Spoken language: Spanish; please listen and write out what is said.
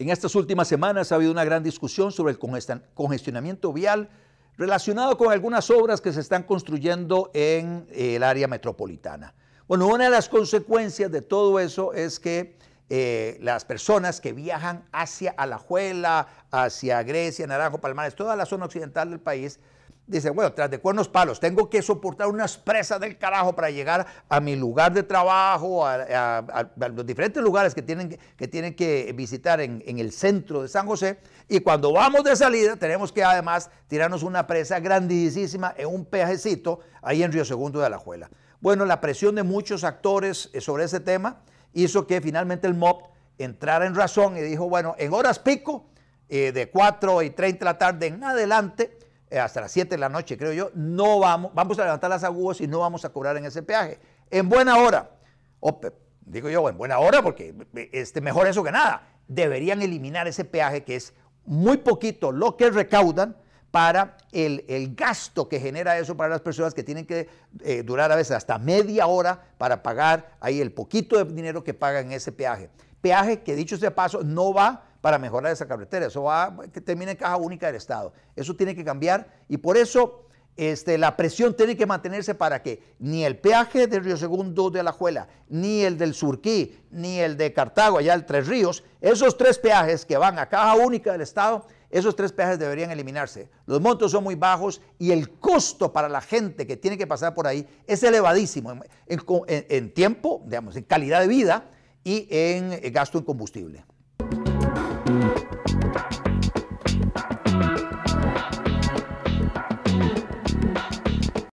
En estas últimas semanas ha habido una gran discusión sobre el congestionamiento vial relacionado con algunas obras que se están construyendo en eh, el área metropolitana. Bueno, una de las consecuencias de todo eso es que eh, las personas que viajan hacia Alajuela, hacia Grecia, Naranjo, Palmares, toda la zona occidental del país, Dice, bueno, tras de cuernos palos, tengo que soportar unas presas del carajo para llegar a mi lugar de trabajo, a, los diferentes lugares que tienen que, tienen que visitar en, el centro de San José. Y cuando vamos de salida, tenemos que además tirarnos una presa grandísima en un peajecito ahí en Río Segundo de Alajuela. Bueno, la presión de muchos actores eh, sobre ese tema hizo que finalmente el MOP entrara en razón y dijo, bueno, en horas pico, eh, de 4 y 30 de la tarde en adelante, eh, hasta las 7 de la noche, creo yo, no vamos, vamos a levantar las agujas y no vamos a cobrar en ese peaje. En buena hora, digo yo, en buena hora, porque eh, este, mejor eso que nada, deberían eliminar ese peaje que es muy poquito lo que recaudan para el, gasto que genera eso para las personas que tienen que eh, durar a veces hasta media hora para pagar ahí el poquito de dinero que pagan en ese peaje. Peaje que dicho sea paso no va para mejorar esa carretera. Eso va que termine en caja única del Estado. Eso tiene que cambiar y por eso este, la presión tiene que mantenerse para que ni el peaje de Río Segundo de Alajuela, ni el del Surquí, ni el de Cartago, allá el Tres Ríos, esos tres peajes que van a caja única del Estado, esos tres peajes deberían eliminarse. Los montos son muy bajos y el costo para la gente que tiene que pasar por ahí es elevadísimo en, en tiempo, digamos, en calidad de vida y en eh, gasto en combustible. Mm-hmm.